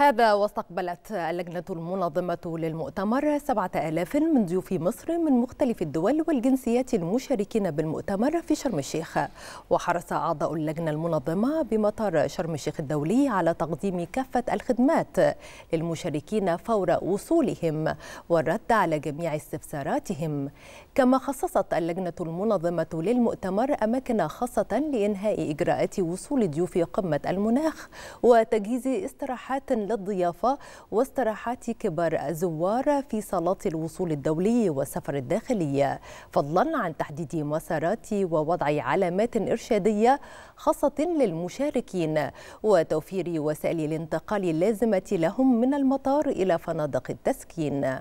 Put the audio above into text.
هذا واستقبلت اللجنة المنظمة للمؤتمر 7000 من ضيوف مصر من مختلف الدول والجنسيات المشاركين بالمؤتمر في شرم الشيخ وحرص أعضاء اللجنة المنظمة بمطار شرم الشيخ الدولي على تقديم كافة الخدمات للمشاركين فور وصولهم والرد على جميع استفساراتهم كما خصصت اللجنة المنظمة للمؤتمر أماكن خاصة لإنهاء إجراءات وصول ضيوف قمة المناخ وتجهيز استراحات للضيافة واستراحات كبار الزوار في صالات الوصول الدولي والسفر الداخلي فضلا عن تحديد مسارات ووضع علامات إرشادية خاصة للمشاركين وتوفير وسائل الانتقال اللازمة لهم من المطار إلى فنادق التسكين